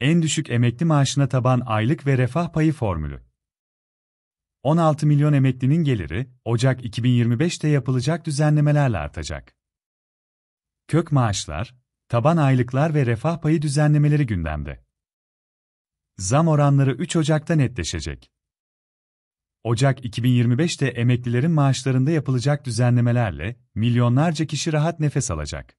En düşük emekli maaşına taban aylık ve refah payı formülü. 16 milyon emeklinin geliri, Ocak 2025'te yapılacak düzenlemelerle artacak. Kök maaşlar, taban aylıklar ve refah payı düzenlemeleri gündemde. Zam oranları 3 Ocak'ta netleşecek. Ocak 2025'te emeklilerin maaşlarında yapılacak düzenlemelerle milyonlarca kişi rahat nefes alacak.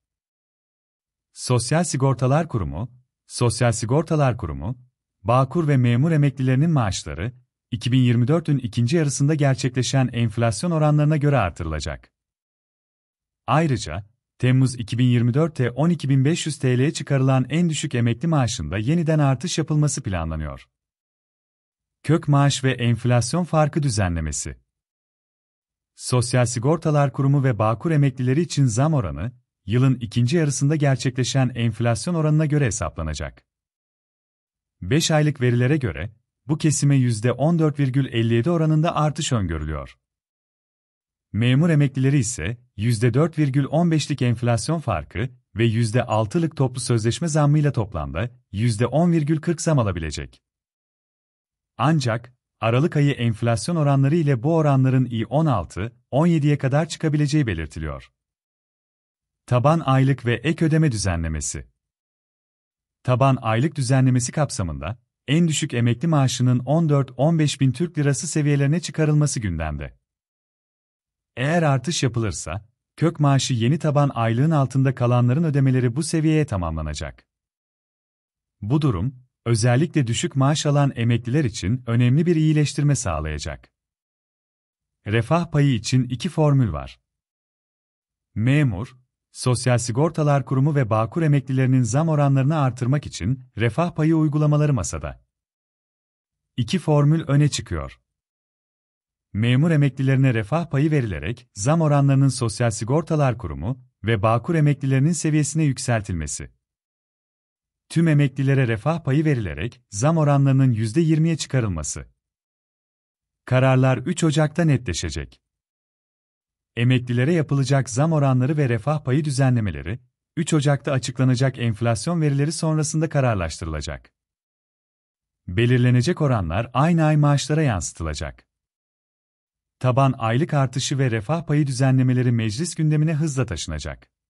Sosyal Sigortalar Kurumu, Sosyal Sigortalar Kurumu, Bağkur ve memur emeklilerinin maaşları, 2024'ün ikinci yarısında gerçekleşen enflasyon oranlarına göre artırılacak. Ayrıca, Temmuz 2024'te 12.500 TL'ye çıkarılan en düşük emekli maaşında yeniden artış yapılması planlanıyor. Kök maaş ve enflasyon farkı düzenlemesi. Sosyal Sigortalar Kurumu ve Bağkur emeklileri için zam oranı yılın ikinci yarısında gerçekleşen enflasyon oranına göre hesaplanacak. 5 aylık verilere göre, bu kesime %14,57 oranında artış öngörülüyor. Memur emeklileri ise %4,15'lik enflasyon farkı ve %6'lık toplu sözleşme zammıyla toplamda %10,40 zam alabilecek. Ancak Aralık ayı enflasyon oranları ile bu oranların i 16-17'ye kadar çıkabileceği belirtiliyor. Taban aylık ve ek ödeme düzenlemesi. Taban aylık düzenlemesi kapsamında en düşük emekli maaşının 14-15 bin Türk lirası seviyelerine çıkarılması gündemde. Eğer artış yapılırsa, kök maaşı yeni taban aylığın altında kalanların ödemeleri bu seviyeye tamamlanacak. Bu durum, özellikle düşük maaş alan emekliler için önemli bir iyileştirme sağlayacak. Refah payı için iki formül var. Memur, Sosyal Sigortalar Kurumu ve Bağkur emeklilerinin zam oranlarını artırmak için refah payı uygulamaları masada. İki formül öne çıkıyor. Memur emeklilerine refah payı verilerek zam oranlarının Sosyal Sigortalar Kurumu ve Bağkur emeklilerinin seviyesine yükseltilmesi. Tüm emeklilere refah payı verilerek zam oranlarının %20'ye çıkarılması. Kararlar 3 Ocak'ta netleşecek. Emeklilere yapılacak zam oranları ve refah payı düzenlemeleri, 3 Ocak'ta açıklanacak enflasyon verileri sonrasında kararlaştırılacak. Belirlenecek oranlar aynı ay maaşlara yansıtılacak. Taban aylık artışı ve refah payı düzenlemeleri meclis gündemine hızla taşınacak.